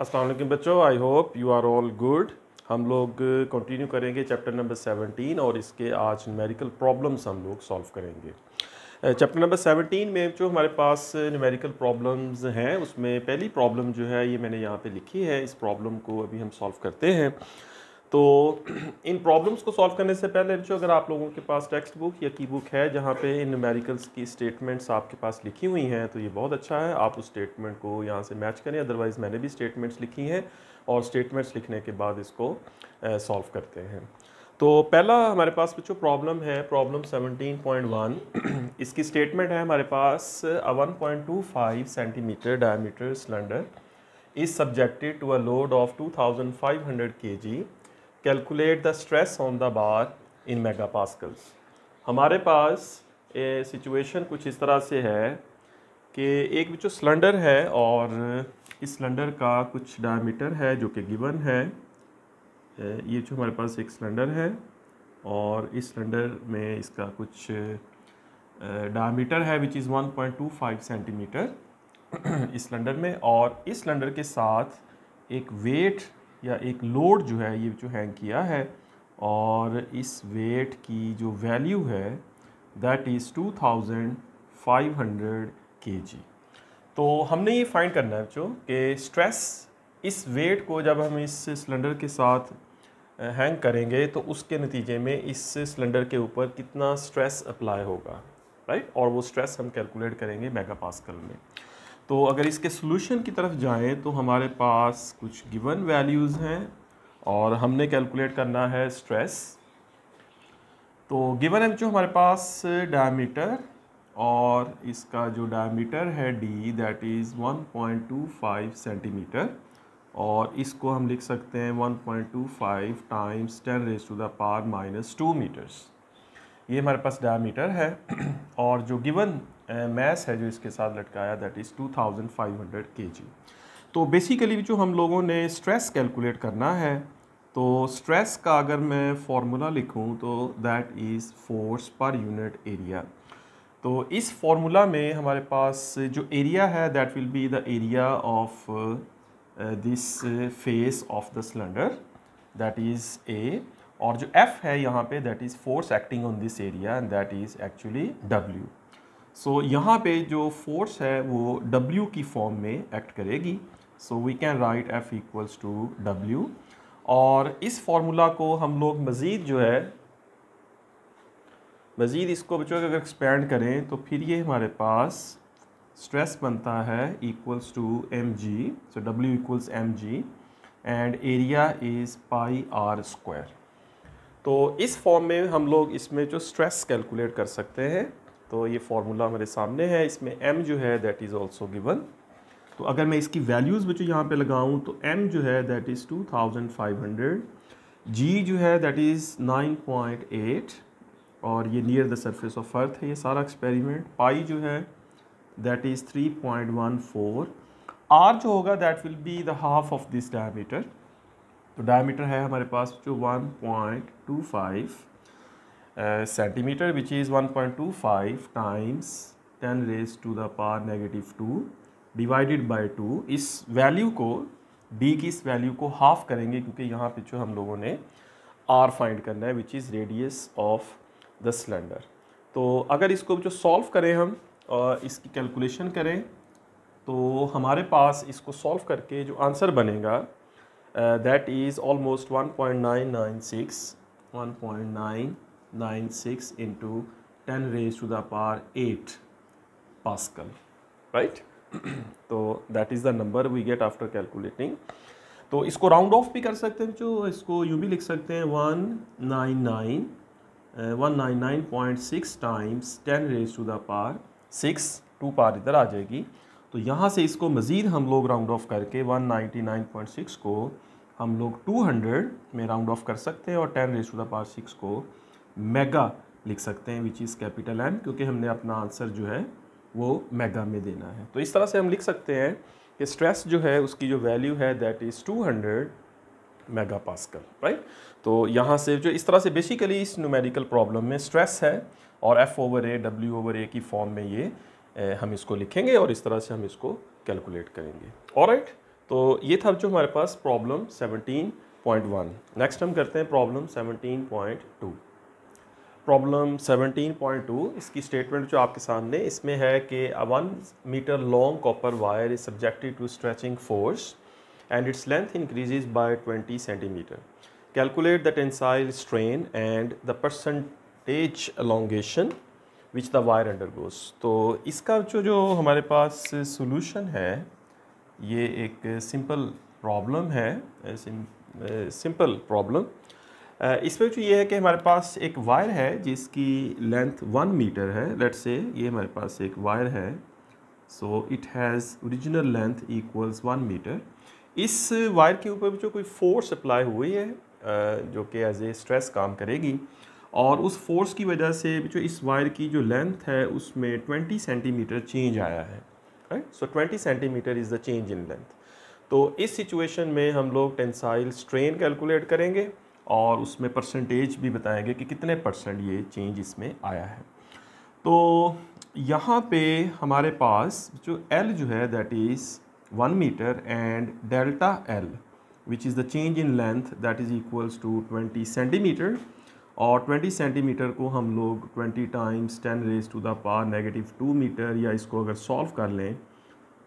असलम बच्चों I hope you are all good हम लोग कंटिन्यू करेंगे चैप्टर नंबर 17 और इसके आज न्यूमेरिकल प्रॉब्लम्स हम लोग सॉल्व करेंगे चैप्टर नंबर 17 में जो हमारे पास न्यूमेरिकल प्रॉब्लम्स हैं उसमें पहली प्रॉब्लम जो है ये मैंने यहाँ पे लिखी है इस प्रॉब्लम को अभी हम सॉल्व करते हैं तो इन प्रॉब्लम्स को सॉल्व करने से पहले बच्चों अगर आप लोगों के पास टेक्स्ट बुक या की बुक है जहाँ पे इन न्यूमेरिकल्स की स्टेटमेंट्स आपके पास लिखी हुई हैं तो ये बहुत अच्छा है आप उस स्टेटमेंट को यहाँ से मैच करें अदरवाइज़ मैंने भी स्टेटमेंट्स लिखी हैं और स्टेटमेंट्स लिखने के बाद इसको सॉल्व करते हैं तो पहला हमारे पास बच्चों प्रॉब्लम है प्रॉब्लम सेवनटीन इसकी स्टेटमेंट है हमारे पास 1.25 centimetre diameter cylinder is subjected to a load of two thousand calculate the stress on the bar in megapascals हमारे पास ए सिचुएशन कुछ इस तरह से है कि एक जो सिलेंडर है और इस सिलेंडर का कुछ डायमीटर है जो कि गिवन है ये जो हमारे पास एक सिलेंडर है और इस सिलेंडर में इसका कुछ डायमीटर है विच इज़ 1.25 सेंटीमीटर इस सिलेंडर में और इस सिलेंडर के साथ एक वेट या एक लोड जो है ये जो हैंग किया है और इस वेट की जो वैल्यू है that is two thousand five hundred K G तो हमने ये फाइंड करना है बच्चों कि स्ट्रेस इस वेट को जब हम इस सिलेंडर के साथ हैंग करेंगे तो उसके नतीजे में इस सिलेंडर के ऊपर कितना स्ट्रेस अप्लाई होगा राइट और वो स्ट्रेस हम कैलकुलेट करेंगे मेगा पास्कल में तो अगर इसके सोल्यूशन की तरफ जाएँ तो हमारे पास कुछ गिवन वैल्यूज़ हैं और हमने कैलकुलेट करना है स्ट्रेस तो गिवन है जो हमारे पास डायमीटर और इसका जो डायमीटर है डी दैट इज़ 1.25 सेंटीमीटर और इसको हम लिख सकते हैं 1.25 times 10 raise to the power minus two metres ये हमारे पास डायमीटर है और जो गिवन मैस है जो इसके साथ लटकाया दैट इज़ 2500 जी तो बेसिकली जो हम लोगों ने स्ट्रेस कैलकुलेट करना है तो स्ट्रेस का अगर मैं फार्मूला लिखूँ तो that is force per unit area तो इस फार्मूला में हमारे पास जो एरिया है that will be the area of this face of the cylinder that is A और जो एफ़ है यहाँ पे that is force acting on this area and that is actually W so so, यहाँ पे जो फोर्स है वो डब्ल्यू की फॉर्म में एक्ट करेगी so we can write F equals to W और इस फार्मूला को हम लोग मज़ीद जो है मज़ीद इसको बच्चों अगर एक्सपेंड करें तो फिर ये हमारे पास स्ट्रेस बनता है equals to M G so W equals M G and area is pi are square तो इस फॉर्म में हम लोग इसमें जो स्ट्रेस कैलकुलेट कर सकते हैं तो ये फार्मूला हमारे सामने है इसमें m जो है दैट इज़ ऑल्सो गिवन तो अगर मैं इसकी वैल्यूज़ बच्चों यहाँ पे लगाऊँ तो m जो है दैट इज़ 2500 g जो है दैट इज़ 9.8 और ये near the surface of earth है ये सारा एक्सपेरिमेंट पाई जो है दैट इज़ 3.14 r जो होगा that will be the half of this diameter तो डायमीटर है हमारे पास जो one five centimetre one point two five times ten raise to the power negative two divided by two इस वैल्यू को D की इस वैल्यू को हाफ करेंगे क्योंकि यहाँ पे जो हम लोगों ने आर फाइंड करना है which is radius of the cylinder तो अगर इसको जो सॉल्व करें हम और uh, इसकी कैलकुलेशन करें तो हमारे पास इसको सॉल्व करके जो आंसर बनेगा that is almost one one point nine nine six point nine nine six into ten raise to the power eight pascal right तो that is the number we get after calculating तो इसको round of भी कर सकते हैं जो इसको यूँ भी लिख सकते हैं one nine nine one nine nine point six times ten raise to the power six to power इधर आ जाएगी तो यहाँ से इसको मज़ीद हम लोग राउंड ऑफ करके 199.6 को हम लोग 200 में राउंड ऑफ कर सकते हैं और 10 raise to the power six को मेगा लिख सकते हैं विच इज़ कैपिटल एम क्योंकि हमने अपना आंसर जो है वो मेगा में देना है तो इस तरह से हम लिख सकते हैं कि स्ट्रेस जो है उसकी जो वैल्यू है that is two hundred megapascal right तो यहाँ से जो इस तरह से बेसिकली इस न्यूमेरिकल प्रॉब्लम में स्ट्रेस है और F over A W over A की फॉर्म में ये ए, हम इसको लिखेंगे और इस तरह से हम इसको कैलकुलेट करेंगे और right? तो ये था जो हमारे पास प्रॉब्लम 17.1 नेक्स्ट हम करते हैं प्रॉब्लम 17.2 प्रॉब्लम 17.2 इसकी स्टेटमेंट जो आपके सामने इसमें है कि one metre long copper wire is subjected to stretching force and its length increases by 20 centimetre calculate the tensile strain and the percentage elongation which the wire undergoes तो इसका जो जो हमारे पास सोल्यूशन है ये एक सिंपल प्रॉब्लम है simple problem इसमें जो तो ये है कि हमारे पास एक वायर है जिसकी लेंथ वन मीटर है लेट से ये हमारे पास एक वायर है so it has original length equals one metre इस वायर के ऊपर जो कोई फोर्स अप्लाई हुई है जो कि एज ए स्ट्रेस काम करेगी और उस फोर्स की वजह से जो इस वायर की जो लेंथ है उसमें ट्वेंटी सेंटीमीटर चेंज आया है right so twenty centimetre is the change in length तो इस सिचुएशन में हम लोग टेंसाइल स्ट्रेन कैलकुलेट करेंगे और उसमें परसेंटेज भी बताएंगे कि कितने परसेंट ये चेंज इसमें आया है तो यहाँ पे हमारे पास जो एल जो है that is one metre and delta L which is the change in length that is equals to twenty centimetre और 20 सेंटीमीटर को हम लोग 20 times 10 raise to the power negative two metre या इसको अगर सॉल्व कर लें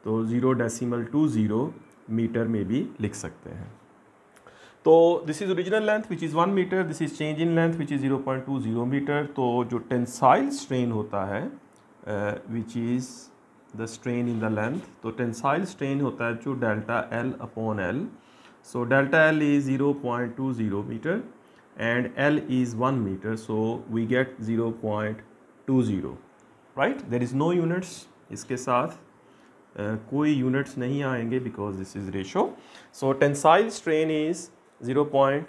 तो zero decimal two zero metre में भी लिख सकते हैं तो this is original length which is one metre this is change in length which is zero point two zero metre तो जो टेंसाइल स्ट्रेन होता है which is the strain in the length तो टेंसाइल स्ट्रेन होता है जो delta L upon L so delta L is zero point two zero metre and L is one metre so we get zero point two zero right there is no units इसके साथ uh, कोई units नहीं आएंगे because this is ratio so tensile strain is zero point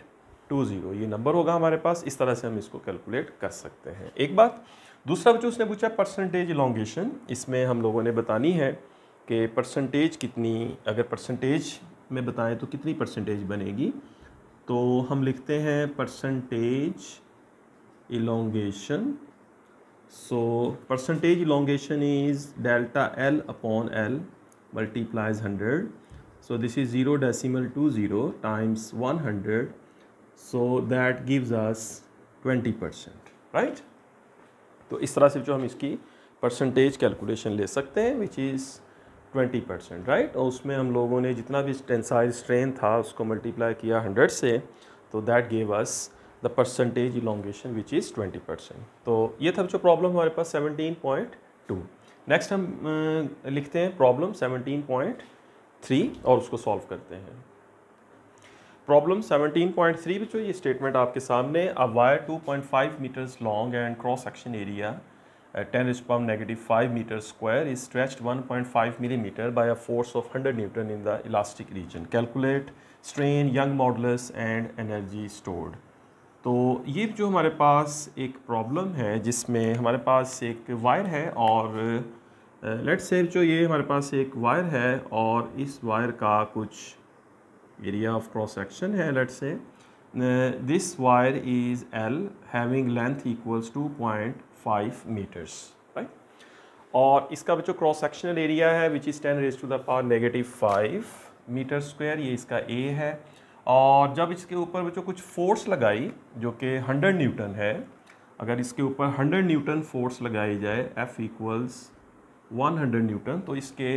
two zero ये number होगा हमारे पास इस तरह से हम इसको कैलकुलेट कर सकते हैं एक बात दूसरा बच्चों उसने पूछा परसेंटेज इलोंगेशन इसमें हम लोगों ने बतानी है कि परसेंटेज कितनी अगर परसेंटेज में बताएं तो कितनी परसेंटेज बनेगी तो हम लिखते हैं percentage elongation so percentage elongation is delta L upon L multiplies hundred so this is 0 decimal 20 times 100 so that gives us 20 percent right तो इस तरह से जो हम इसकी परसेंटेज कैलकुलेशन ले सकते हैं which is twenty percent right और उसमें हम लोगों ने जितना भी टेंसाइल स्ट्रेन था उसको मल्टीप्लाई किया हंड्रेड से तो that gave us the percentage elongation which is twenty percent तो ये था जो प्रॉब्लम हमारे पास सेवनटीन पॉइंट टू नेक्स्ट हम लिखते हैं प्रॉब्लम सेवनटीन पॉइंट थ्री और उसको सॉल्व करते हैं प्रॉब्लम 17.3 जो ये स्टेटमेंट आपके सामने a wire 2.5 metres long and cross section area ten is पम negative five metre square is stretched 1.5 millimetre by a force of 100 newton in the elastic region calculate strain Young modulus and energy stored तो ये जो हमारे पास एक problem है जिसमें हमारे पास एक वायर है और लेट से जो ये हमारे पास एक वायर है और इस वायर का कुछ एरिया ऑफ क्रॉस सेक्शन है let say this wire is L having length equals to point five metres right और इसका जो क्रॉस सेक्शनल एरिया है which is ten raise to the power negative five metre square ये इसका ए है और जब इसके ऊपर बच्चों कुछ फोर्स लगाई जो कि हंड्रेड न्यूटन है अगर इसके ऊपर हंड्रेड न्यूटन फोर्स लगाई जाए F equals one hundred newton तो इसके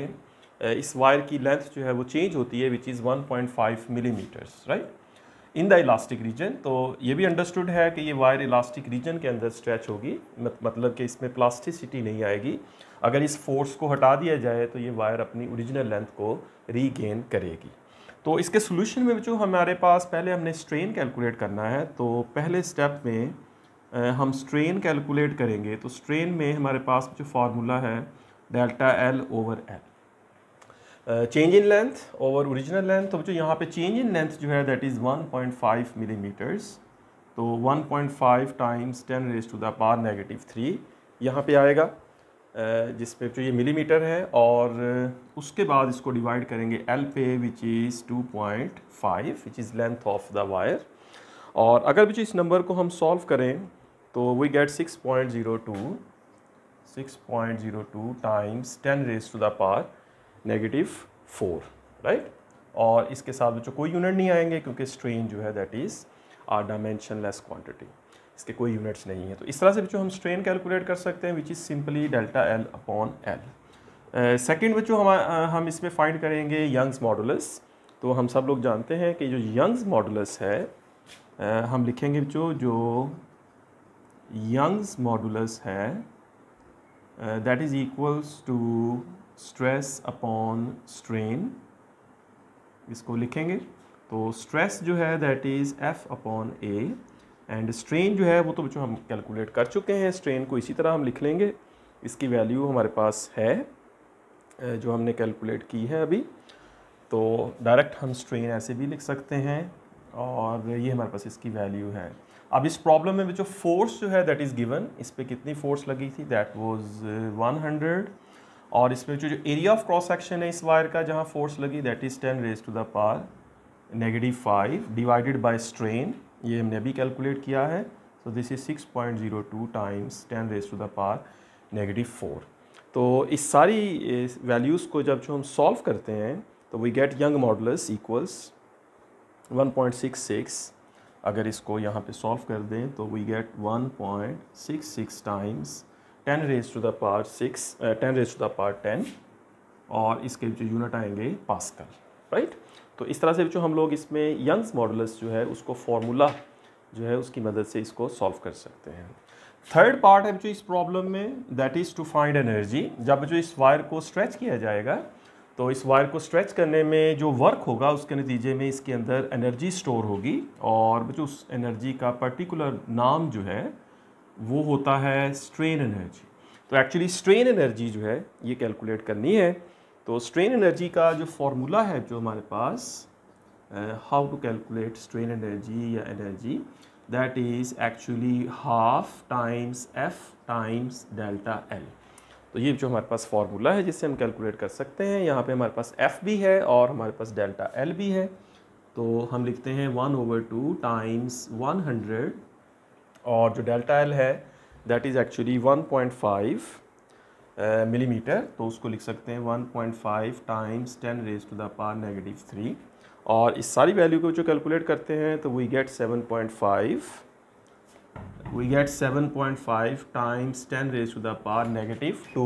इस वायर की लेंथ जो है वो चेंज होती है which is one point five millimetres right in the elastic region तो ये भी अंडरस्टूड है कि ये वायर इलास्टिक रीजन के अंदर स्ट्रेच होगी मतलब कि इसमें प्लास्टिसिटी नहीं आएगी अगर इस फोर्स को हटा दिया जाए तो ये वायर अपनी ओरिजिनल लेंथ को रीगेन करेगी तो इसके सोल्यूशन में जो हमारे पास पहले हमने स्ट्रेन कैलकुलेट करना है तो पहले स्टेप में हम स्ट्रेन कैलकुलेट करेंगे तो स्ट्रेन में हमारे पास जो फार्मूला है delta L over L change in length over original length तो बच्चों यहाँ पे चेंज इन लेंथ जो है दैट इज़ 1.5 मिलीमीटर्स तो 1.5 times 10 raise to the power negative three यहाँ पे आएगा uh, जिस पे जो ये मिलीमीटर है और uh, उसके बाद इसको डिवाइड करेंगे एल पे which is two point five which is length of the wire और अगर बच्चों इस नंबर को हम सॉल्व करें तो we get six point zero two six point zero two times ten raise to the power negative four right और इसके साथ बच्चों कोई यूनिट नहीं आएंगे क्योंकि स्ट्रेन जो है that is our dimensionless quantity इसके कोई यूनिट्स नहीं है तो इस तरह से बच्चों हम स्ट्रेन कैलकुलेट कर सकते हैं which is simply delta L upon L second बच्चों हम हम इसमें फाइंड करेंगे यंग्स मॉडुलस तो हम सब लोग जानते हैं कि जो यंग्स मॉडुलस है uh, हम लिखेंगे बच्चों जो यंग्स मॉडुलस है uh, that is equals to stress upon strain इसको लिखेंगे तो स्ट्रेस जो है that is F upon A and strain जो है वो तो बच्चों हम कैलकुलेट कर चुके हैं स्ट्रेन को इसी तरह हम लिख लेंगे इसकी वैल्यू हमारे पास है जो हमने कैलकुलेट की है अभी तो डायरेक्ट हम स्ट्रेन ऐसे भी लिख सकते हैं और ये हमारे पास इसकी वैल्यू है अब इस प्रॉब्लम में जो फोर्स जो है दैट इज़ गिवन इस पर कितनी फोर्स लगी थी दैट वाज 100 और इसमें जो जो एरिया ऑफ क्रॉस सेक्शन है इस वायर का जहाँ फोर्स लगी that is 10 raise to the power negative five divided by strain ये हमने अभी कैलकुलेट किया है so this is 6.02 times ten raise to the power negative four तो इस सारी वैल्यूज़ को जब जो हम सॉल्व करते हैं तो we get Young modulus equals one point six six अगर इसको यहाँ पे सॉल्व कर दें तो we get 1.66 times 10 raise to the power six ten raise to the power ten और इसके जो यूनिट आएंगे पास्कल राइट right? तो इस तरह से जो हम लोग इसमें यंग्स मॉडल्स जो है उसको फार्मूला जो है उसकी मदद से इसको सॉल्व कर सकते हैं थर्ड पार्ट है जो इस प्रॉब्लम में that is to find energy जब जो इस वायर को स्ट्रेच किया जाएगा तो इस वायर को स्ट्रेच करने में जो वर्क होगा उसके नतीजे में इसके अंदर एनर्जी स्टोर होगी और बच्चों उस एनर्जी का पर्टिकुलर नाम जो है वो होता है स्ट्रेन एनर्जी तो एक्चुअली स्ट्रेन एनर्जी जो है ये कैलकुलेट करनी है तो स्ट्रेन एनर्जी का जो फॉर्मूला है जो हमारे पास how to calculate strain energy या energy that is actually half times F times delta L तो ये जो हमारे पास फार्मूला है जिससे हम कैलकुलेट कर सकते हैं यहाँ पे हमारे पास एफ़ भी है और हमारे पास डेल्टा एल भी है तो हम लिखते हैं one over two times one hundred और जो डेल्टा एल है that is actually one point five millimetre तो उसको लिख सकते हैं one point five times ten raise to the power negative three और इस सारी वैल्यू को जो कैलकुलेट करते हैं तो we get seven point five we get 7.5 times 10 raised to the power negative 2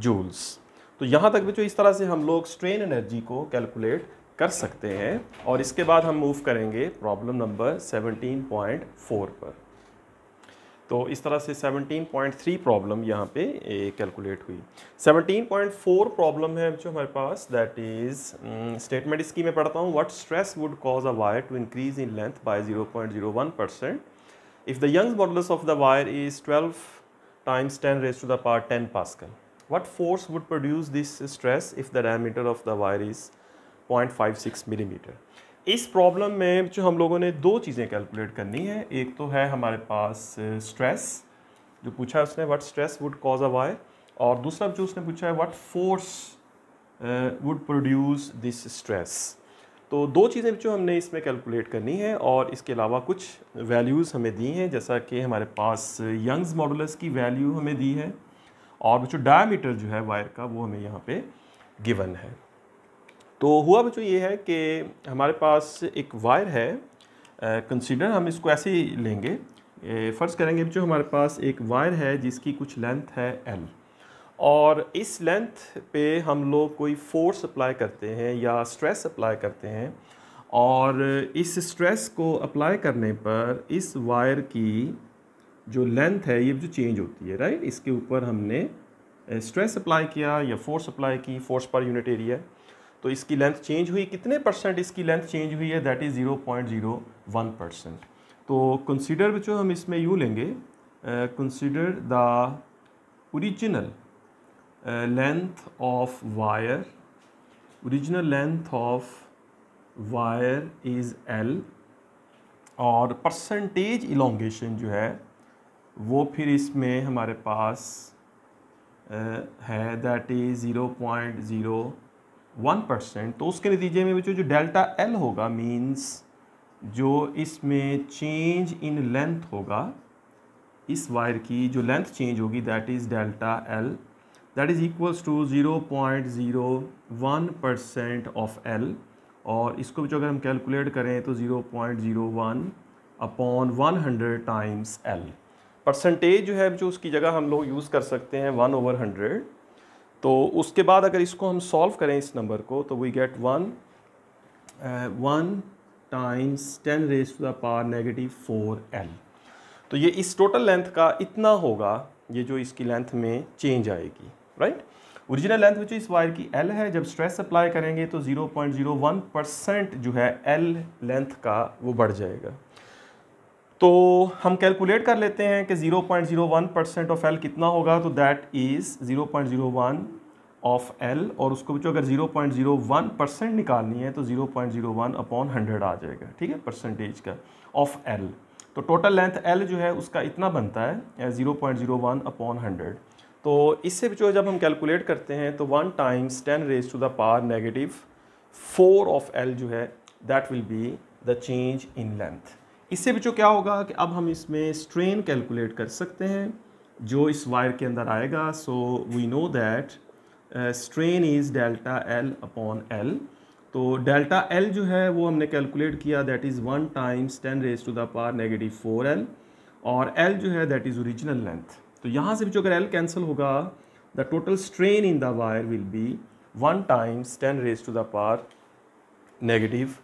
joules. तो यहाँ तक बच्चों इस तरह से हम लोग स्ट्रेन एनर्जी को कैलकुलेट कर सकते हैं और इसके बाद हम मूव करेंगे प्रॉब्लम नंबर 17.4 पर तो इस तरह से 17.3 प्रॉब्लम यहाँ पे कैलकुलेट हुई 17.4 प्रॉब्लम है जो हमारे पास दैट इज़ स्टेटमेंट इसकी मैं पढ़ता हूँ what stress would cause a wire to increase in length by 0.01 percent if the Young's modulus of the wire is 12 times 10 raised to the power 10 Pascal, what force would produce this stress if the diameter of the wire is 0.56 millimeter? इस problem में जो हम लोगों ने दो चीज़ें calculate करनी है एक तो है हमारे पास स्ट्रेस जो पूछा है उसने what stress would cause a wire और दूसरा जो उसने पूछा है what force would produce this stress तो दो चीज़ें जो हमने इसमें कैलकुलेट करनी है और इसके अलावा कुछ वैल्यूज़ हमें दी हैं जैसा कि हमारे पास यंग्स मॉडल्स की वैल्यू हमें दी है और बच्चों डायमीटर जो है वायर का वो हमें यहाँ पे गिवन है तो हुआ बच्चों ये है कि हमारे पास एक वायर है कंसीडर हम इसको ऐसे ही लेंगे फ़र्ज़ करेंगे बच्चों हमारे पास एक वायर है जिसकी कुछ लेंथ है एल और इस लेंथ पे हम लोग कोई फोर्स अप्लाई करते हैं या स्ट्रेस अप्लाई करते हैं और इस स्ट्रेस को अप्लाई करने पर इस वायर की जो लेंथ है ये जो चेंज होती है राइट इसके ऊपर हमने स्ट्रेस अप्लाई किया या फोर्स अप्लाई की फोर्स पर यूनिट एरिया तो इसकी लेंथ चेंज हुई कितने परसेंट इसकी लेंथ चेंज हुई है that is zero point zero one percent तो कंसिडर बच्चों हम इसमें यू लेंगे consider the original Uh, length of wire original length of wire is L और परसेंटेज इलोंगेशन जो है वो फिर इसमें हमारे पास uh, है that is zero point zero one percent तो उसके नतीजे में बच्चों जो डेल्टा एल होगा मींस जो इसमें चेंज इन लेंथ होगा इस वायर की जो लेंथ चेंज होगी that is delta L that is equals to zero point zero one percent of L और इसको जो अगर हम कैलकुलेट करें तो zero zero point one upon one hundred times L percentage जो है जो उसकी जगह हम लोग यूज़ कर सकते हैं वन ओवर हंड्रेड तो उसके बाद अगर इसको हम सॉल्व करें इस नंबर को तो we get one one times ten raise to the power negative four L तो ये इस टोटल लेंथ का इतना होगा ये जो इसकी लेंथ में चेंज आएगी राइट ओरिजिनल लेंथ बच्चों इस वायर की एल है जब स्ट्रेस अप्लाई करेंगे तो 0.01 परसेंट जो है एल लेंथ का वो बढ़ जाएगा तो हम कैलकुलेट कर लेते हैं कि 0.01 परसेंट ऑफ एल कितना होगा तो दैट इज़ 0.01 ऑफ एल और उसको बच्चों अगर 0.01 परसेंट निकालनी है तो 0.01 अपॉन हंड्रेड आ जाएगा ठीक है परसेंटेज का ऑफ एल तो टोटल लेंथ एल जो है उसका इतना बनता है पॉइंट अपॉन हंड्रेड तो इससे जो जब हम कैलकुलेट करते हैं तो one times ten raise to the power negative four of L जो है that will be the change in length इससे जो क्या होगा कि अब हम इसमें स्ट्रेन कैलकुलेट कर सकते हैं जो इस वायर के अंदर आएगा so we know that strain is delta L upon L तो डेल्टा एल जो है वो हमने कैलकुलेट किया that is one times ten raise to the power negative four L और एल जो है दैट इज़ ओरिजिनल लेंथ तो यहाँ से भी जो अगर एल कैंसिल होगा the total strain in the wire will be one times ten raise to the power negative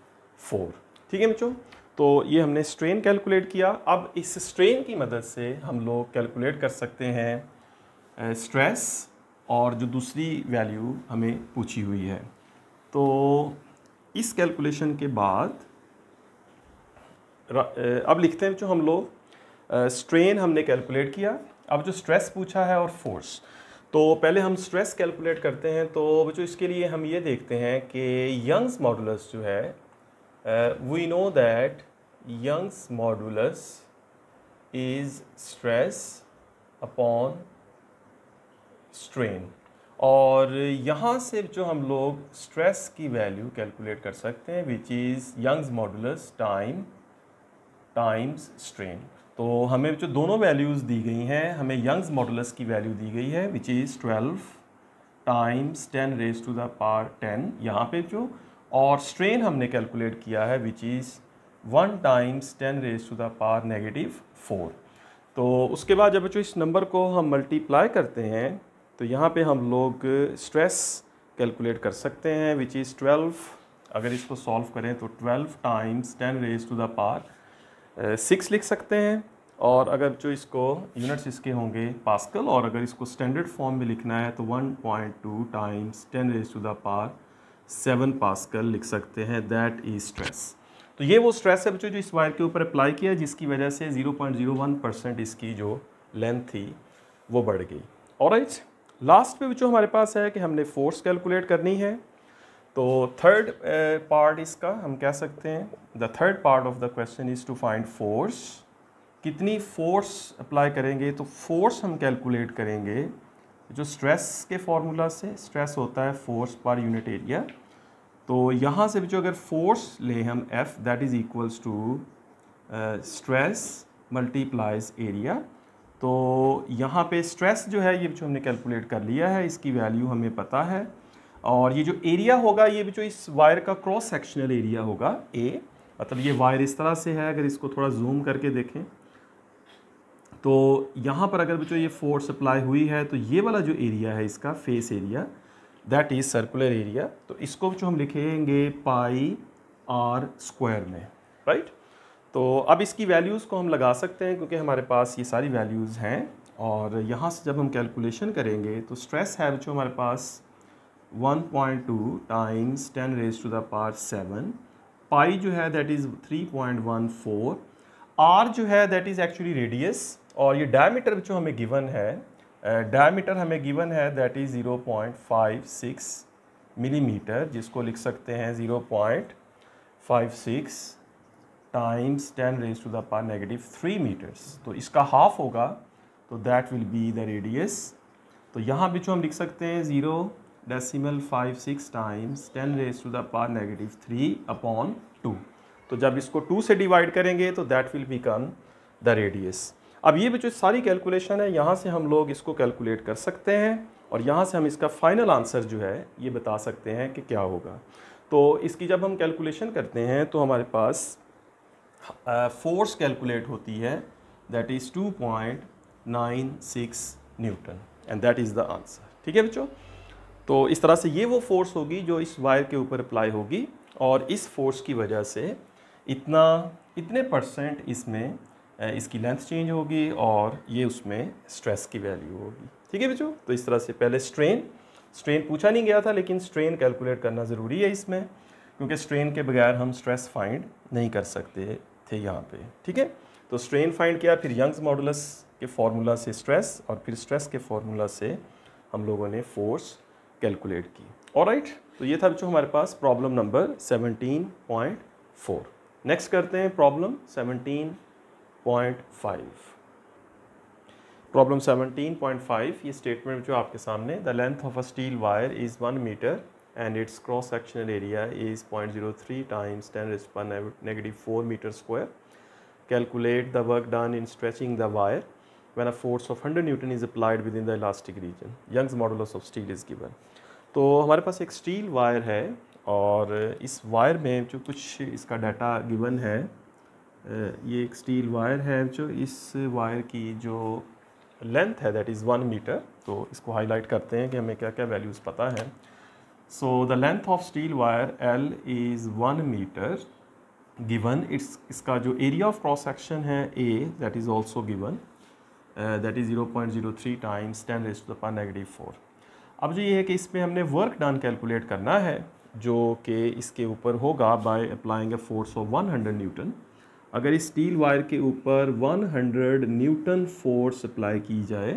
four ठीक है बच्चों तो ये हमने स्ट्रेन कैलकुलेट किया अब इस स्ट्रेन की मदद से हम लोग कैलकुलेट कर सकते हैं स्ट्रेस और जो दूसरी वैल्यू हमें पूछी हुई है तो इस कैलकुलेशन के बाद अब लिखते हैं जो हम लोग स्ट्रेन हमने कैलकुलेट किया अब जो स्ट्रेस पूछा है और फोर्स तो पहले हम स्ट्रेस कैलकुलेट करते हैं तो बच्चों इसके लिए हम ये देखते हैं कि यंग्स मॉडुलस जो है we know that Young's modulus is stress upon strain और यहाँ से जो हम लोग स्ट्रेस की वैल्यू कैलकुलेट कर सकते हैं which is Young's modulus time times strain तो हमें जो दोनों वैल्यूज़ दी गई हैं हमें यंग्स मॉडुलस की वैल्यू दी गई है which is twelve times ten raise to the power ten यहाँ पे जो और स्ट्रेन हमने कैलकुलेट किया है which is one times ten raise to the power negative four तो उसके बाद जब जो इस नंबर को हम मल्टीप्लाई करते हैं तो यहाँ पे हम लोग स्ट्रेस कैलकुलेट कर सकते हैं विच इज़ ट्वेल्व अगर इसको सॉल्व करें तो twelve times ten raise to the power six लिख सकते हैं और अगर जो इसको यूनिट्स इसके होंगे पास्कल और अगर इसको स्टैंडर्ड फॉर्म में लिखना है तो 1.2 times ten raise to the power seven pascal लिख सकते हैं दैट इज स्ट्रेस तो ये वो स्ट्रेस है बच्चों जो इस वायर के ऊपर अप्लाई किया जिसकी वजह से 0.01 परसेंट इसकी जो लेंथ थी वो बढ़ गई और लास्ट में बच्चों हमारे पास है कि हमने फोर्स कैलकुलेट करनी है तो थर्ड पार्ट uh, इसका हम कह सकते हैं the third part of the question is to find force कितनी फोर्स अप्लाई करेंगे तो फोर्स हम कैलकुलेट करेंगे जो स्ट्रेस के फार्मूला से स्ट्रेस होता है फोर्स पर यूनिट एरिया तो यहाँ से भी जो अगर फोर्स ले हम F that is equals to stress multiplies area तो यहाँ पे स्ट्रेस जो है ये जो हमने कैलकुलेट कर लिया है इसकी वैल्यू हमें पता है और ये जो एरिया होगा ये भी जो इस वायर का क्रॉस सेक्शनल एरिया होगा ए मतलब ये वायर इस तरह से है अगर इसको थोड़ा जूम करके देखें तो यहाँ पर अगर बच्चों ये फोर्स अप्लाई हुई है तो ये वाला जो एरिया है इसका face area that is circular area तो इसको बच्चों हम लिखेंगे पाई आर स्क्वायर में राइट तो अब इसकी वैल्यूज़ को हम लगा सकते हैं क्योंकि हमारे पास ये सारी वैल्यूज़ हैं और यहाँ से जब हम कैलकुलेशन करेंगे तो स्ट्रेस है बच्चों हमारे पास 1.2 point two times ten raise to the power seven pi जो है दैट इज़ 3.14 आर जो है दैट इज़ एक्चुअली रेडियस और ये डायमीटर जो हमें गिवन है डायमीटर हमें गिवन है दैट इज़ 0.56 मिलीमीटर mm, जिसको लिख सकते हैं 0.56 times 10 raise to the power negative three metres तो इसका हाफ होगा तो that will be the radius तो यहाँ भी जो हम लिख सकते हैं zero decimal five six times ten raise to the power negative three upon two तो जब इसको टू से डिवाइड करेंगे तो that will become the radius अब ये बच्चों सारी कैलकुलेशन है यहाँ से हम लोग इसको कैलकुलेट कर सकते हैं और यहाँ से हम इसका फाइनल आंसर जो है ये बता सकते हैं कि क्या होगा तो इसकी जब हम कैलकुलेशन करते हैं तो हमारे पास फोर्स uh, कैलकुलेट होती है that is two point nine six newton and that is the answer ठीक है बच्चों तो इस तरह से ये वो फोर्स होगी जो इस वायर के ऊपर अप्लाई होगी और इस फोर्स की वजह से इतना इतने परसेंट इसमें इसकी लेंथ चेंज होगी और ये उसमें स्ट्रेस की वैल्यू होगी ठीक है बच्चों तो इस तरह से पहले स्ट्रेन स्ट्रेन पूछा नहीं गया था लेकिन स्ट्रेन कैलकुलेट करना ज़रूरी है इसमें क्योंकि स्ट्रेन के बगैर हम स्ट्रेस फाइंड नहीं कर सकते थे यहाँ पे ठीक है तो स्ट्रेन फाइंड किया फिर यंग्स मॉडुलस के फार्मूला से स्ट्रेस और फिर स्ट्रेस के फार्मूला से हम लोगों ने फोर्स कैलकुलेट की और राइट तो ये था बच्चों हमारे पास problem number seventeen point four next करते हैं problem seventeen point five problem seventeen point five ये स्टेटमेंट जो आपके सामने the length of a steel wire is one metre and its cross sectional area is point zero three times ten raise power negative four metre square calculate the work done in stretching the wire when a force of hundred newton is applied with in the elastic region Young's modulus of steel is given तो हमारे पास एक steel wire है और इस wire में जो कुछ इसका डाटा गिवन है ये एक स्टील वायर है जो इस वायर की जो लेंथ है दैट इज़ वन मीटर तो इसको हाईलाइट करते हैं कि हमें क्या क्या वैल्यूज़ पता है so the length of steel wire L is one metre given its इसका जो एरिया ऑफ क्रॉस सेक्शन है A that is also given that is zero point zero three times ten raise to the negative four अब जो ये है कि इसमें हमने वर्क डन कैलकुलेट करना है जो कि इसके ऊपर होगा by applying a force of 100 newton अगर इस स्टील वायर के ऊपर 100 न्यूटन फोर्स अप्लाई की जाए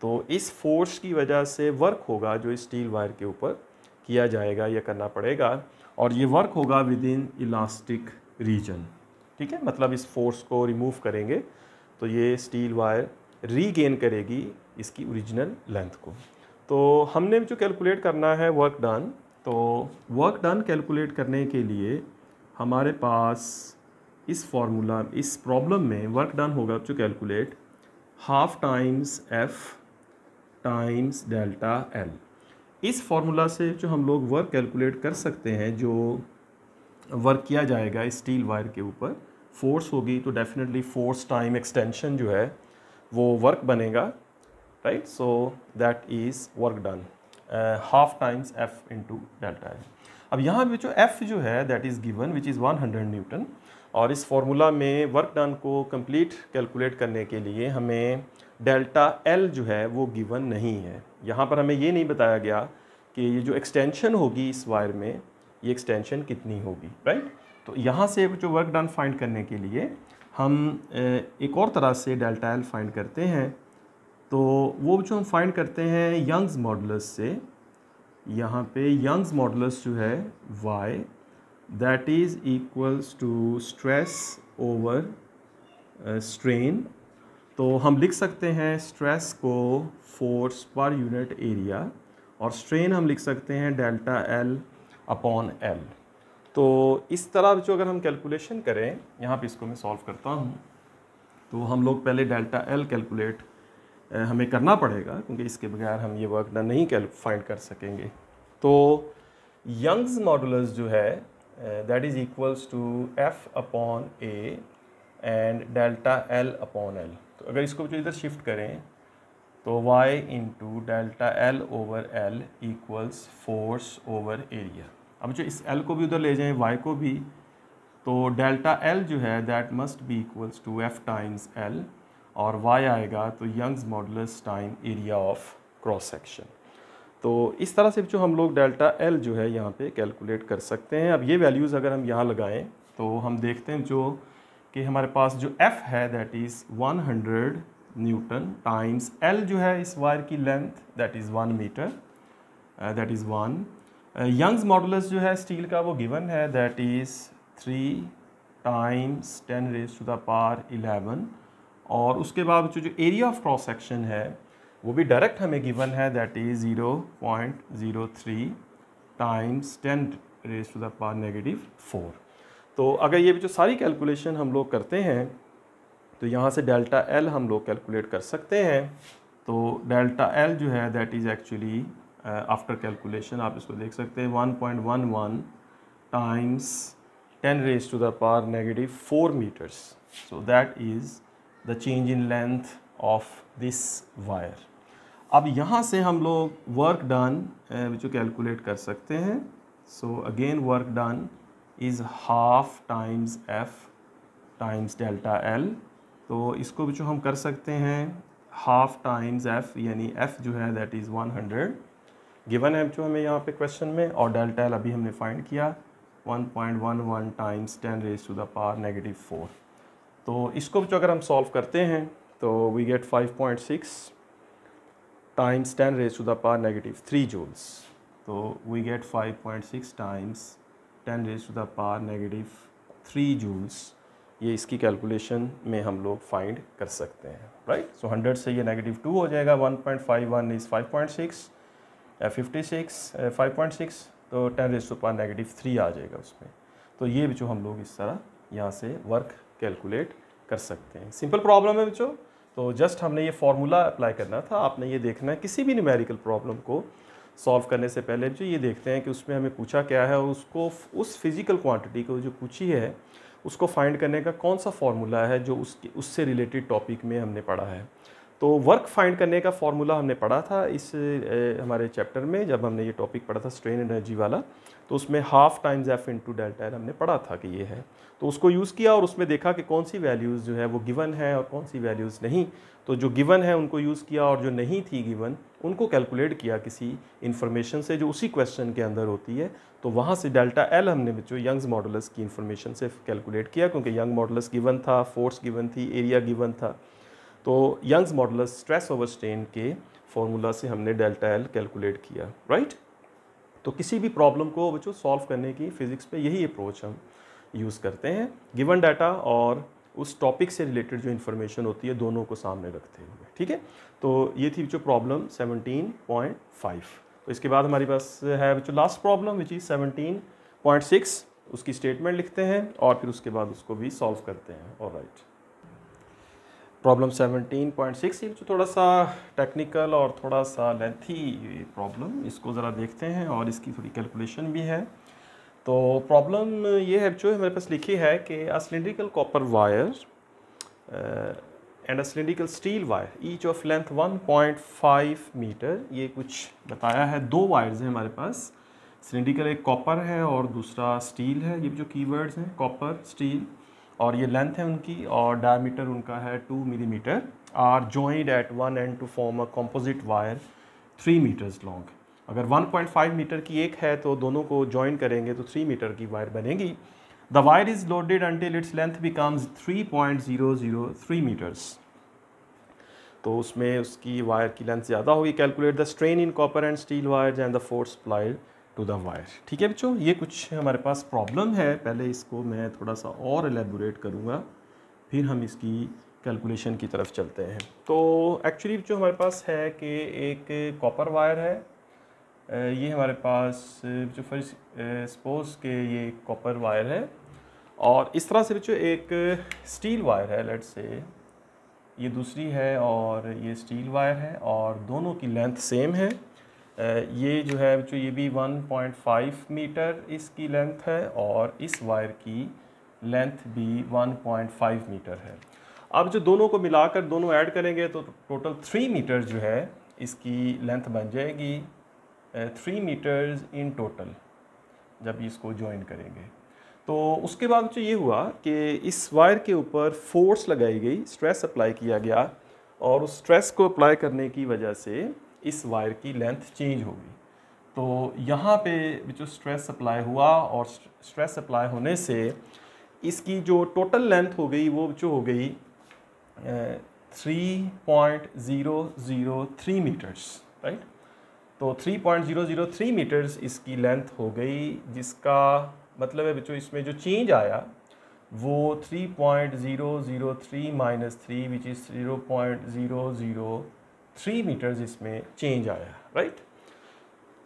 तो इस फोर्स की वजह से वर्क होगा जो इस स्टील वायर के ऊपर किया जाएगा या करना पड़ेगा और ये वर्क होगा विद इन इलास्टिक रीजन ठीक है मतलब इस फोर्स को रिमूव करेंगे तो ये स्टील वायर रीगेन करेगी इसकी ओरिजिनल लेंथ को तो हमने जो कैलकुलेट करना है वर्क डन तो वर्क डन कैलकुलेट करने के लिए हमारे पास इस फार्मूला इस प्रॉब्लम में वर्क डन होगा जो calculate half times F times delta L इस फार्मूला से जो हम लोग वर्क कैलकुलेट कर सकते हैं जो वर्क किया जाएगा स्टील वायर के ऊपर फोर्स होगी तो डेफिनेटली फोर्स टाइम एक्सटेंशन जो है वो वर्क बनेगा right so that is work done half times F into delta F अब यहाँ पे जो एफ़ जो है that is given which is 100 newton और इस फार्मूला में वर्क डन को कंप्लीट कैलकुलेट करने के लिए हमें डेल्टा एल जो है वो गिवन नहीं है यहाँ पर हमें ये नहीं बताया गया कि ये जो एक्सटेंशन होगी इस वायर में ये एक्सटेंशन कितनी होगी राइट तो यहाँ से जो वर्क डन फाइंड करने के लिए हम uh, एक और तरह से डेल्टा एल फाइंड करते हैं तो वो जो हम फाइंड करते हैं यंग्स मॉडलस से यहाँ पे यंग्स मॉडलस जो है Y that is equals to stress over strain तो हम लिख सकते हैं स्ट्रेस को फोर्स पर यूनिट एरिया और स्ट्रेन हम लिख सकते हैं डेल्टा एल अपॉन एल तो इस तरह जो अगर हम कैलकुलेशन करें यहाँ पे इसको मैं सॉल्व करता हूँ तो हम लोग पहले डेल्टा एल कैलकुलेट हमें करना पड़ेगा क्योंकि इसके बगैर हम ये वर्क ना नहीं फाइंड कर सकेंगे तो यंग्स मॉडुलस जो है that is equals to F upon A and delta L upon L तो अगर इसको जो इधर शिफ्ट करें तो y into delta L over L equals force over area अब जो इस एल को भी उधर ले जाएं y को भी तो डेल्टा एल जो है that must be equals to F times L और y आएगा तो Young's modulus time area of cross section तो इस तरह से जो हम लोग डेल्टा एल जो है यहाँ पे कैलकुलेट कर सकते हैं अब ये वैल्यूज़ अगर हम यहाँ लगाएं तो हम देखते हैं जो कि हमारे पास जो F है that is 100 newton times L जो है इस वायर की length that is one metre that is one Young's modulus जो है स्टील का वो गिवन है that is three times ten raise to the power eleven और उसके बाद जो जो एरिया ऑफ क्रॉस सेक्शन है वो भी डायरेक्ट हमें गिवन है that is zero point zero three times ten raise to the power negative four तो अगर ये भी जो सारी कैलकुलेशन हम लोग करते हैं तो यहाँ से डेल्टा एल हम लोग कैलकुलेट कर सकते हैं तो डेल्टा एल जो है that is actually after calculation आप इसको देख सकते हैं one point one one times ten raise to the power negative four metres so that is the change in length of this wire अब यहाँ से हम लोग वर्क डन जो कैलकुलेट कर सकते हैं so again work done is half times F times delta L तो इसको जो हम कर सकते हैं हाफ टाइम्स एफ़ यानी एफ़ जो है that is one hundred given है जो हमें यहाँ पे क्वेश्चन में और डेल्टा एल अभी हमने फाइंड किया one one point one times ten raise to the power negative four तो इसको जो अगर हम सॉल्व करते हैं तो we get 5.6 point six times ten raise to the power negative three joules तो we get 5.6 point six times ten raise to the power negative three joules ये इसकी कैलकुलेशन में हम लोग फाइंड कर सकते हैं राइट सो हंड्रेड से ये नेगेटिव टू हो जाएगा one point five one is five point six fifty six five point six तो ten raise to power negative three आ जाएगा उसमें तो ये जो हम लोग इस तरह यहाँ से वर्क कैलकुलेट कर सकते हैं सिंपल प्रॉब्लम है बच्चों तो जस्ट हमने ये फार्मूला अप्लाई करना था आपने ये देखना है किसी भी न्यूमेरिकल प्रॉब्लम को सॉल्व करने से पहले जो ये देखते हैं कि उसमें हमें पूछा क्या है और उसको उस फिज़िकल क्वांटिटी को जो पूछी है उसको फाइंड करने का कौन सा फार्मूला है जो उसके उससे रिलेटेड टॉपिक में हमने पढ़ा है तो वर्क फाइंड करने का फार्मूला हमने पढ़ा था इस ए, हमारे चैप्टर में जब हमने ये टॉपिक पढ़ा था स्ट्रेन एनर्जी वाला तो उसमें half times F into delta L हमने पढ़ा था कि ये है तो उसको यूज़ किया और उसमें देखा कि कौन सी वैल्यूज़ जो है वो गिवन है और कौन सी वैल्यूज़ नहीं तो जो गिवन है उनको यूज़ किया और जो नहीं थी गिवन उनको कैलकुलेट किया किसी इन्फॉर्मेशन से जो उसी क्वेश्चन के अंदर होती है तो वहाँ से डेल्टा एल हमने जो यंग्स मॉडल्स की इन्फॉर्मेशन से कैलकुलेट किया क्योंकि यंग मॉडल्स गिवन था फोर्स गिवन थी एरिया गिवन था तो Young's modulus stress over strain के फॉर्मूला से हमने डेल्टा एल कैलकुलेट किया राइट right? तो किसी भी प्रॉब्लम को बच्चों सॉल्व करने की फिज़िक्स पे यही अप्रोच हम यूज़ करते हैं गिवन डाटा और उस टॉपिक से रिलेटेड जो इन्फॉर्मेशन होती है दोनों को सामने रखते हुए ठीक है तो ये थी बच्चों प्रॉब्लम 17.5 तो इसके बाद हमारे पास है बच्चों last problem which is six उसकी स्टेटमेंट लिखते हैं और फिर उसके बाद उसको भी सॉल्व करते हैं और राइट प्रॉब्लम 17.6 ये थोड़ा सा टेक्निकल और थोड़ा सा लेंथी प्रॉब्लम इसको ज़रा देखते हैं और इसकी थोड़ी कैलकुलेशन भी है तो प्रॉब्लम ये है जो हमारे पास लिखी है कि a cylindrical copper wire and a cylindrical steel wire each of length 1.5 metre ये कुछ बताया है दो वायर्स हैं हमारे पास सिलेंड्रिकल एक कॉपर है और दूसरा स्टील है ये जो की हैं कॉपर स्टील और ये लेंथ है उनकी और डायमीटर उनका है two millimetre are joint at one and two form a composite wire three metres long अगर 1.5 मीटर की एक है तो दोनों को जॉइन करेंगे तो थ्री मीटर की वायर बनेगी the wire is loaded until its length becomes 3.003 metres तो उसमें उसकी वायर की लेंथ ज़्यादा होगी calculate the strain in copper and steel wire and the force applied to the wire ठीक है बच्चों ये कुछ हमारे पास प्रॉब्लम है पहले इसको मैं थोड़ा सा और एलेबोरेट करूँगा फिर हम इसकी कैलकुलेशन की तरफ चलते हैं तो एक्चुअली जो हमारे पास है कि एक कॉपर वायर है ये हमारे पास जो फर्स्ट सपोज के ये कॉपर वायर है और इस तरह से बच्चों एक स्टील वायर है लेट से ये दूसरी है और ये स्टील वायर है और दोनों की लेंथ सेम है ये जो है बच्चों ये भी 1.5 मीटर इसकी लेंथ है और इस वायर की लेंथ भी 1.5 मीटर है अब जो दोनों को मिलाकर दोनों ऐड करेंगे तो टोटल थ्री मीटर जो है इसकी लेंथ बन जाएगी थ्री मीटर्स इन टोटल जब इसको ज्वाइन करेंगे तो उसके बाद जो ये हुआ कि इस वायर के ऊपर फोर्स लगाई गई स्ट्रेस अप्लाई किया गया और उस स्ट्रेस को अप्लाई करने की वजह से इस वायर की लेंथ चेंज होगी तो यहाँ पे जो स्ट्रेस अप्लाई हुआ और स्ट्रेस अप्लाई होने से इसकी जो टोटल लेंथ हो गई वो जो हो गई three point zero zero three metres right तो three point zero zero three metres इसकी लेंथ हो गई जिसका मतलब है बच्चों इसमें जो चेंज आया वो three point zero zero three minus three which is zero point zero zero three metres इसमें चेंज आया राइट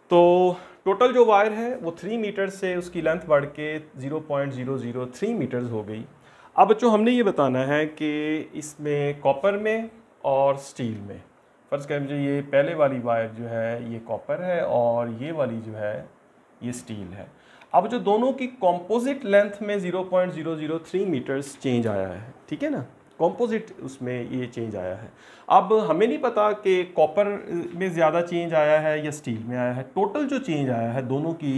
तो टोटल जो वायर है वो थ्री मीटर से उसकी लेंथ बढ़ के zero point zero zero three metres हो गई अब बच्चों हमने ये बताना है कि इसमें कॉपर में और स्टील में फ़र्ज़ कह मुझे ये पहले वाली वायर जो है ये कॉपर है और ये वाली जो है ये स्टील है अब जो दोनों की कॉम्पोजिट लेंथ में zero zero zero point three metres change आया है ठीक है ना कॉम्पोजिट उसमें ये चेंज आया है अब हमें नहीं पता कि कॉपर में ज़्यादा चेंज आया है या स्टील में आया है टोटल जो चेंज आया है दोनों की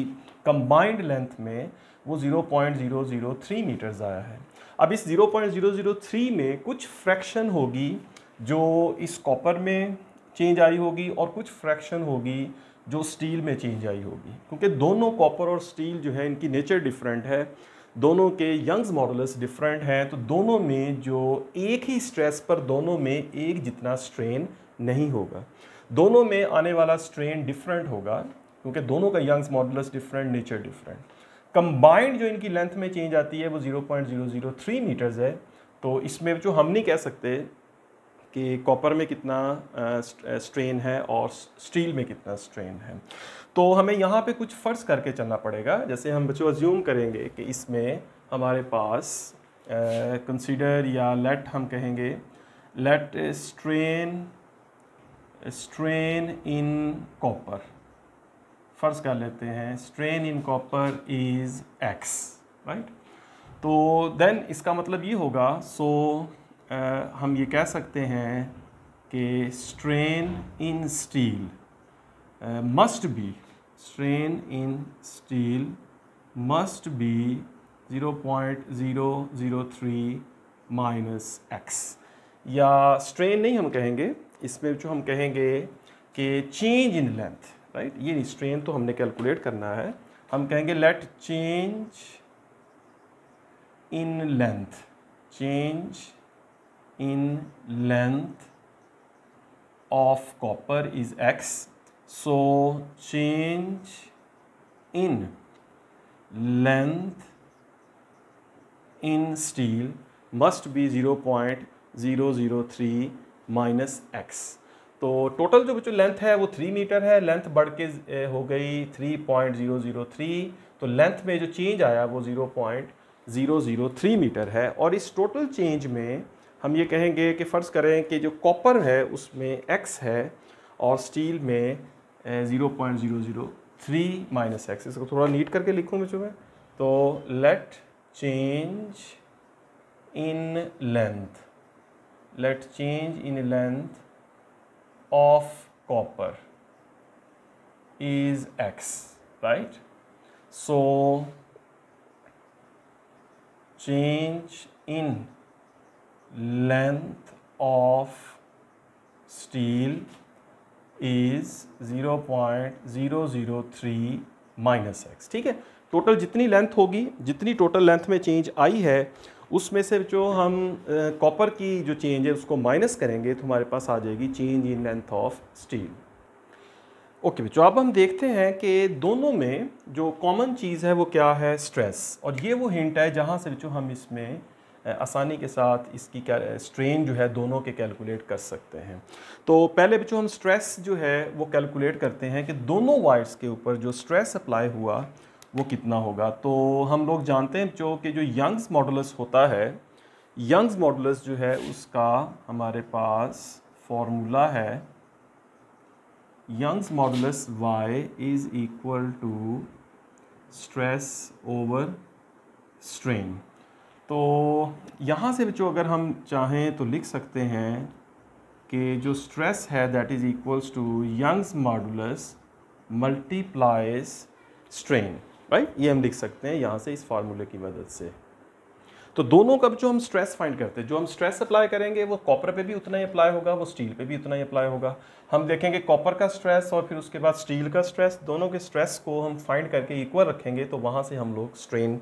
कंबाइंड लेंथ में वो 0.003 मीटर्स आया है अब इस 0.003 में कुछ फ्रैक्शन होगी जो इस कॉपर में चेंज आई होगी और कुछ फ्रैक्शन होगी जो स्टील में चेंज आई होगी क्योंकि दोनों कॉपर और स्टील जो है इनकी नेचर डिफरेंट है दोनों के यंग्स मॉडल्स डिफरेंट हैं तो दोनों में जो एक ही स्ट्रेस पर दोनों में एक जितना स्ट्रेन नहीं होगा दोनों में आने वाला स्ट्रेन डिफरेंट होगा क्योंकि दोनों का Young's modulus different nature different combined जो इनकी लेंथ में चेंज आती है वो 0.003 मीटर्स है तो इसमें जो हम नहीं कह सकते कि कॉपर में कितना स्ट्रेन है और स्टील में कितना स्ट्रेन है तो हमें यहाँ पे कुछ फ़र्ज़ करके चलना पड़ेगा जैसे हम बच्चों अज्यूम करेंगे कि इसमें हमारे पास कंसिडर या लेट हम कहेंगे let strain strain in copper फ़र्ज़ कर लेते हैं strain in copper is X right तो देन इसका मतलब ये होगा सो so, uh, हम ये कह सकते हैं कि strain in steel must be strain in steel must be 0.003 minus X या स्ट्रेन नहीं हम कहेंगे इसमें जो हम कहेंगे कि चेंज इन लेंथ राइट ये नहीं स्ट्रेन तो हमने कैलकुलेट करना है हम कहेंगे let change in length change in length of copper is X so change in length in steel must be 0.003 minus X तो टोटल जो बच्चों लेंथ है वो थ्री मीटर है लेंथ बढ़ के हो गई three point zero zero three तो लेंथ में जो चेंज आया वो zero point zero zero three metre है और इस टोटल चेंज में हम ये कहेंगे कि फ़र्ज़ करें कि जो कॉपर है उसमें एक्स है और स्टील में zero point zero zero three minus X इसको थोड़ा नीट करके लिखूँ बच्चों में तो let change in length let change in length of copper is X right so change in length of steel is zero point zero zero three minus X ठीक है total जितनी लेंथ होगी जितनी टोटल लेंथ में change आई है उसमें से जो हम कॉपर की जो चेंज है उसको माइनस करेंगे तो हमारे पास आ जाएगी change in length of steel okay बच्चों अब हम देखते हैं कि दोनों में जो कॉमन चीज़ है वो क्या है स्ट्रेस और ये वो हिंट है जहाँ से बच्चों हम इसमें आसानी के साथ इसकी स्ट्रेन जो है दोनों के कैलकुलेट कर सकते हैं तो पहले बच्चों हम स्ट्रेस जो है वो कैलकुलेट करते हैं कि दोनों वायर्स के ऊपर जो स्ट्रेस अप्लाई हुआ वो कितना होगा तो हम लोग जानते हैं जो कि जो यंग्स मॉडल्स होता है यंग्स मॉडल्स जो है उसका हमारे पास फॉर्मूला है Young's modulus Y is equal to stress over strain तो यहाँ से बच्चों अगर हम चाहें तो लिख सकते हैं कि जो स्ट्रेस है that is equals to Young's modulus multiplies strain right ये हम लिख सकते हैं यहाँ से इस फार्मूले की मदद से तो दोनों का जो हम स्ट्रेस फाइंड करते हैं जो हम स्ट्रेस अप्लाई करेंगे वो कॉपर पे भी उतना ही अप्लाई होगा वो स्टील पे भी उतना ही अप्लाई होगा हम देखेंगे कॉपर का स्ट्रेस और फिर उसके बाद स्टील का स्ट्रेस दोनों के स्ट्रेस को हम फाइंड करके इक्वल रखेंगे तो वहाँ से हम लोग स्ट्रेन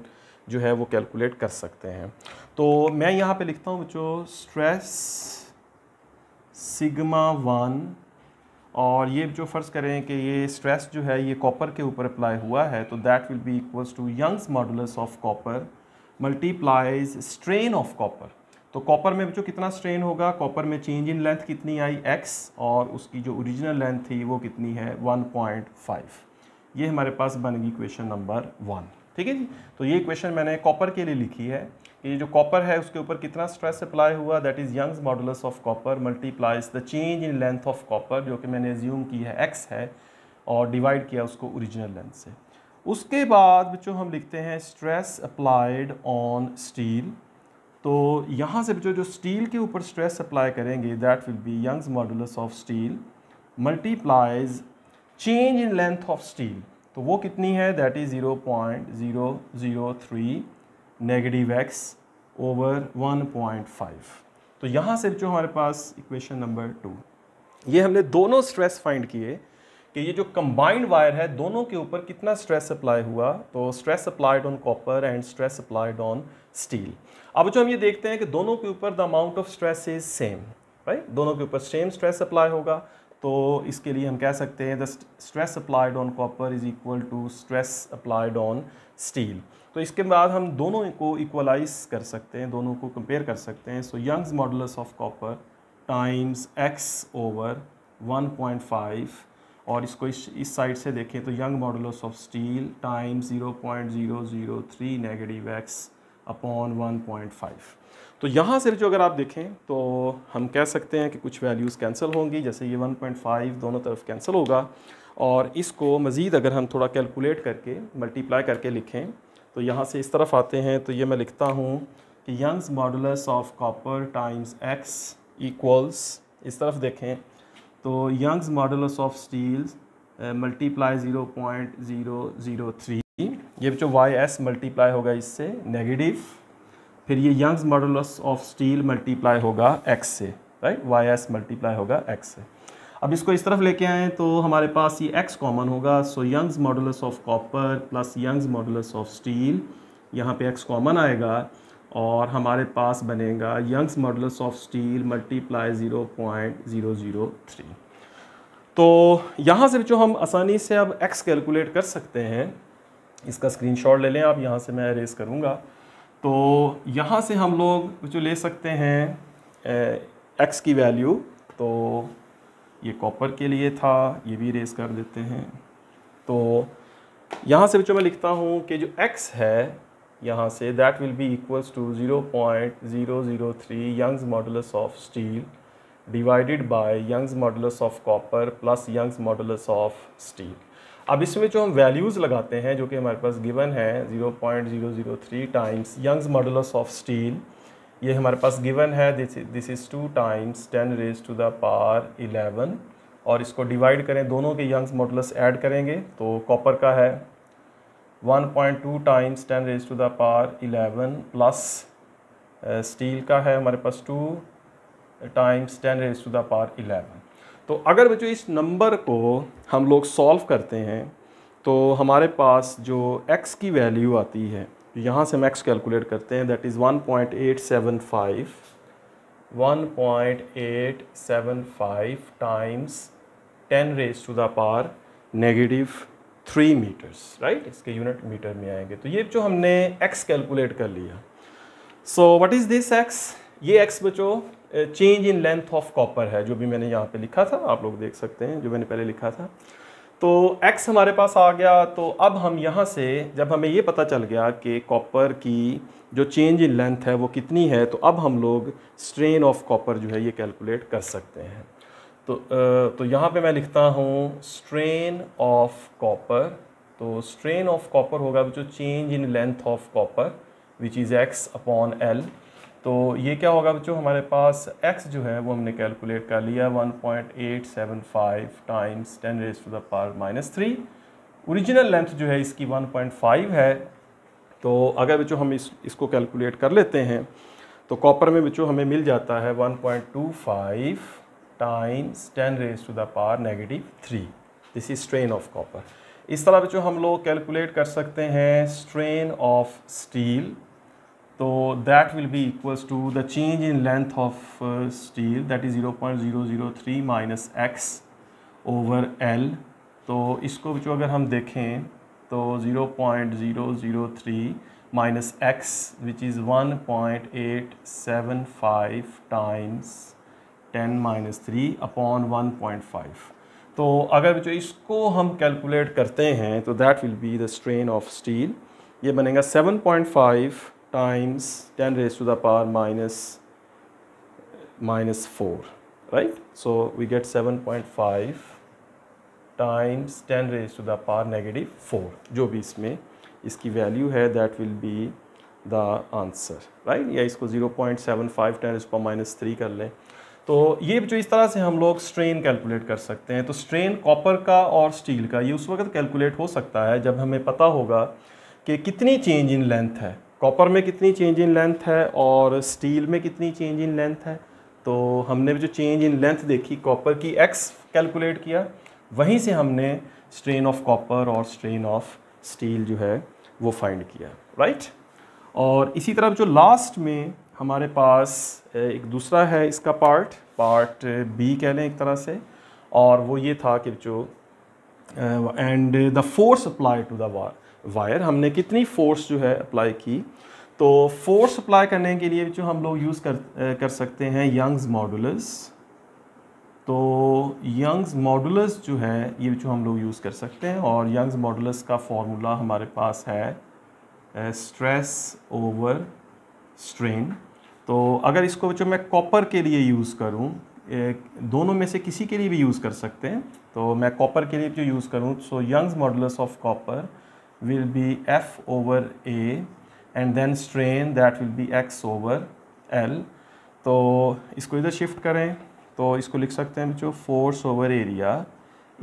जो है वो कैलकुलेट कर सकते हैं तो मैं यहाँ पे लिखता हूँ बच्चों स्ट्रेस सिग्मा वन और ये जो फ़र्ज़ करें कि ये स्ट्रेस जो है ये कॉपर के ऊपर अप्लाई हुआ है तो that will be equals to Young's modulus of copper multiplies strain of copper तो कॉपर में बच्चों कितना स्ट्रेन होगा कॉपर में चेंज इन लेंथ कितनी आई एक्स और उसकी जो ओरिजिनल लेंथ थी वो कितनी है 1.5 ये हमारे पास बनेगी इक्वेशन नंबर वन ठीक है जी तो ये क्वेश्चन मैंने कॉपर के लिए लिखी है कि जो कॉपर है उसके ऊपर कितना स्ट्रेस अप्लाई हुआ that is Young's modulus of copper multiplies the change in length of copper जो कि मैंने एज्यूम की है एक्स है और डिवाइड किया उसको ओरिजिनल लेंथ से उसके बाद बच्चों हम लिखते हैं स्ट्रेस अप्लाइड ऑन स्टील तो यहाँ से बच्चों जो स्टील के ऊपर स्ट्रेस अप्लाई करेंगे that will be Young's modulus of steel multiplies change in length of steel तो वो कितनी है that is zero point zero zero three negative X over one point five तो यहाँ से जो हमारे पास इक्वेशन नंबर टू ये हमने दोनों स्ट्रेस फाइंड किए कि ये जो कंबाइंड वायर है दोनों के ऊपर कितना स्ट्रेस अप्लाई हुआ तो stress applied on copper and stress applied on steel अब जो हम ये देखते हैं कि दोनों के ऊपर the amount of stress is same right दोनों के ऊपर सेम स्ट्रेस अप्लाई होगा तो इसके लिए हम कह सकते हैं the stress applied on copper is equal to stress applied on steel तो इसके बाद हम दोनों को इक्वलाइज कर सकते हैं दोनों को कंपेयर कर सकते हैं so Young's models of copper times x over 1.5 और इसको इस इस साइड से देखें तो Young models of steel times 0.003 negative X upon 1.5 तो यहाँ से जो अगर आप देखें तो हम कह सकते हैं कि कुछ वैल्यूज़ कैंसिल होंगी जैसे ये 1.5 दोनों तरफ कैंसिल होगा और इसको मज़ीद अगर हम थोड़ा कैलकुलेट करके मल्टीप्लाई करके लिखें तो यहाँ से इस तरफ आते हैं तो ये मैं लिखता हूँ कि Young's modulus of copper times X equals इस तरफ देखें तो Young's modulus of steel multiply zero point zero zero three ये जो वाई एस मल्टीप्लाई होगा इससे नेगेटिव फिर ये Young's modulus of steel multiply होगा एक्स से राइट वाई एस मल्टीप्लाई होगा एक्स से अब इसको इस तरफ लेके आएँ तो हमारे पास ये एक्स कॉमन होगा so Young's modulus of copper plus Young's modulus of steel यहाँ पे एक्स कॉमन आएगा और हमारे पास बनेगा Young's modulus of steel multiply zero point zero zero three तो यहाँ से जो हम आसानी से अब एक्स कैलकुलेट कर सकते हैं इसका स्क्रीनशॉट ले लें आप यहाँ से मैं अरेज करूँगा तो यहाँ से हम लोग जो ले सकते हैं एक्स की वैल्यू तो ये कॉपर के लिए था ये भी रेस कर देते हैं तो यहाँ से बच्चों मैं लिखता हूँ कि जो एक्स है यहाँ से that will be equals to zero point zero zero three Young's modulus of steel divided by Young's modulus of copper plus Young's modulus of steel अब इसमें जो हम वैल्यूज़ लगाते हैं जो कि हमारे पास गिवन है 0.003 times Young's modulus of steel ये हमारे पास गिवन है this is two times ten raise to the power eleven और इसको डिवाइड करें दोनों के यंग्स मॉडुलस ऐड करेंगे तो कॉपर का है 1.2 times 10 raise to the power 11 plus steel का है हमारे पास two times ten raise to the power eleven तो अगर बच्चों इस नंबर को हम लोग सॉल्व करते हैं तो हमारे पास जो x की वैल्यू आती है यहाँ से हम x कैलकुलेट करते हैं that is 1.875 1.875 times 10 raise to the power negative three metres right इसके यूनिट मीटर में आएंगे तो ये जो हमने x कैलकुलेट कर लिया so what is this x ये x बच्चों change in length of copper है जो भी मैंने यहाँ पे लिखा था आप लोग देख सकते हैं जो मैंने पहले लिखा था तो x हमारे पास आ गया तो अब हम यहाँ से जब हमें ये पता चल गया कि कॉपर की जो चेंज इन लेंथ है वो कितनी है तो अब हम लोग स्ट्रेन ऑफ कॉपर जो है ये कैलकुलेट कर सकते हैं तो तो यहाँ पे मैं लिखता हूँ स्ट्रेन ऑफ कॉपर तो स्ट्रेन ऑफ कॉपर होगा जो change in length of copper which is x upon L तो ये क्या होगा बच्चों हमारे पास x जो है वो हमने कैलकुलेट कर लिया 1.875 times 10 raise to the power minus three original length जो है इसकी 1.5 है तो अगर बच्चों हम इस इसको कैलकुलेट कर लेते हैं तो कॉपर में बच्चों हमें मिल जाता है 1.25 times 10 raise to the power negative three this is strain of copper इस तरह बच्चों हम लोग कैलकुलेट कर सकते हैं स्ट्रेन ऑफ स्टील तो that will be equals to the change in length of steel that is zero point zero zero three minus x over L तो इसको जो अगर हम देखें तो zero point zero zero three minus x which is one point eight seven five times ten minus three upon one point five तो अगर जो इसको हम कैलकुलेट करते हैं तो that will be the strain of steel ये बनेगा seven point five times 10 raised to the power minus minus 4 right so we get 7.5 times 10 raised to the power negative 4 जो भी इसमें इसकी वैल्यू है that will be the answer right या इसको 0.75 ten इस पर माइनस थ्री कर लें तो ये जो इस तरह से हम लोग स्ट्रेन कैलकुलेट कर सकते हैं तो स्ट्रेन कॉपर का और स्टील का ये उस वक्त कैलकुलेट हो सकता है जब हमें पता होगा कि कितनी चेंज इन लेंथ है कॉपर में कितनी चेंज इन लेंथ है और स्टील में कितनी चेंज इन लेंथ है तो हमने जो चेंज इन लेंथ देखी कॉपर की एक्स कैलकुलेट किया वहीं से हमने स्ट्रेन ऑफ कॉपर और स्ट्रेन ऑफ स्टील जो है वो फाइंड किया राइट और इसी तरह जो लास्ट में हमारे पास एक दूसरा है इसका पार्ट पार्ट बी कह लें एक तरह से और वो ये था कि जो and the force apply to the war wire हमने कितनी फोर्स जो है अप्लाई की तो फोर्स अप्लाई करने के लिए जो हम लोग यूज़ कर कर सकते हैं यंग्स मॉडुलस तो यंग्स मॉडुलस जो है ये जो हम लोग यूज़ कर सकते हैं और यंग्स मॉडुलस का फॉर्मूला हमारे पास है स्ट्रेस ओवर स्ट्रेन तो अगर इसको जो मैं कॉपर के लिए यूज़ करूँ दोनों में से किसी के लिए भी यूज़ कर सकते हैं तो मैं कॉपर के लिए जो यूज़ करूँ so Young's modulus of copper will be F over A and then strain that will be X over L तो इसको इधर शिफ्ट करें तो इसको लिख सकते हैं बच्चों force over area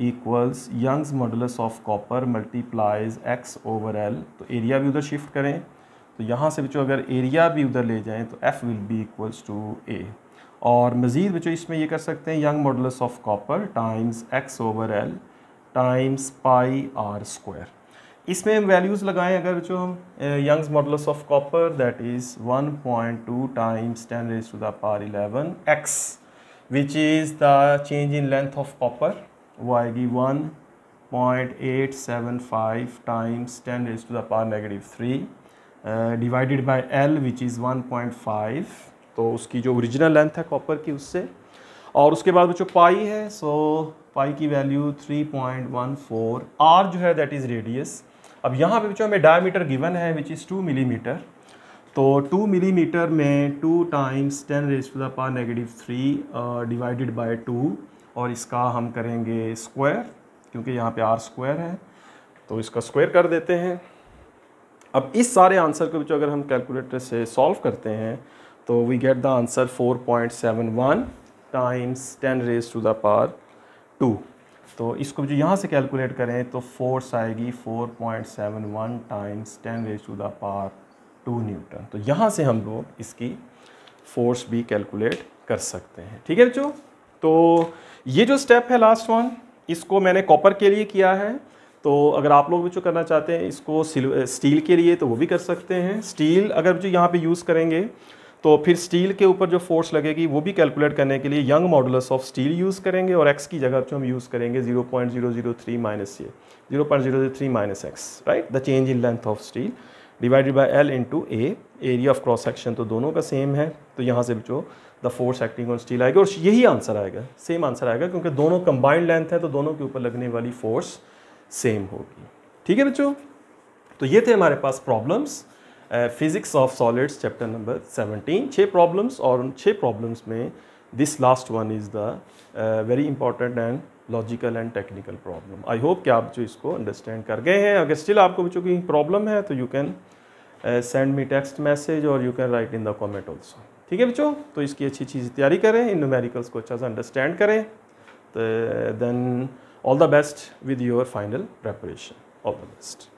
equals Young's modulus of copper multiplies x over L तो एरिया भी उधर शिफ्ट करें तो यहाँ से बच्चों अगर एरिया भी उधर ले जाएं तो F will be equals to A और मज़ीद बच्चों इसमें ये कर सकते हैं Young modulus of copper times x over L times pi are square इसमें हम वैल्यूज़ लगाएं अगर जो हम Young's models of copper that is 1.2 times ten raise to the eleven x which is the change in length of copper वो आएगी 1.875 times ten raise to the power negative three divided by L which is 1.5 तो उसकी जो original length है copper की उससे और उसके बाद जो पाई है सो so, पाई की वैल्यू 3.14 आर जो है दैट इज़ रेडियस अब यहाँ पे बच्चों हमें डायमीटर गिवन है विच इज़ टू मिलीमीटर तो टू मिलीमीटर में two times ten raise to the power negative three divided by two और इसका हम करेंगे स्क्वायर क्योंकि यहाँ पे आर स्क्वायर है तो इसका स्क्वायर कर देते हैं अब इस सारे आंसर को बच्चों अगर हम कैलकुलेटर से सॉल्व करते हैं तो we get the answer four times ten raise to the power two तो इसको जो यहाँ से कैलकुलेट करें तो फोर्स आएगी 4.71 point seven one times ten raise to the two newton तो यहाँ से हम लोग इसकी फोर्स भी कैलकुलेट कर सकते हैं ठीक है बच्चों तो ये जो स्टेप है लास्ट वन इसको मैंने कॉपर के लिए किया है तो अगर आप लोग बच्चों करना चाहते हैं इसको स्टील के लिए तो वो भी कर सकते हैं स्टील अगर जो यहाँ पे यूज़ करेंगे तो फिर स्टील के ऊपर जो फोर्स लगेगी वो भी कैलकुलेट करने के लिए Young models of steel use करेंगे और एक्स की जगह जो हम यूज़ करेंगे 0.003 माइनस ये three minus x right the change in length of steel divided by L into a area of cross section तो दोनों का सेम है तो यहाँ से जो the force acting on steel आएगा और यही आंसर आएगा सेम आंसर आएगा क्योंकि दोनों कंबाइंड लेंथ है तो दोनों के ऊपर लगने वाली फोर्स सेम होगी ठीक है बच्चों तो ये थे हमारे पास problems physics of solids chapter number 17 छः प्रॉब्लम्स और उन छः प्रॉब्लम्स में this last one is the very important and logical and technical problem I hope कि आप जो इसको अंडरस्टैंड कर गए हैं अगर स्टिल आपको बच्चों की प्रॉब्लम है तो you can send me text message और you can write in the comment also ठीक है बच्चों तो इसकी अच्छी चीज़ तैयारी करें इन न्यूमेरिकल्स को अच्छा सा अंडरस्टैंड करें तो then all the best with your final preparation all the best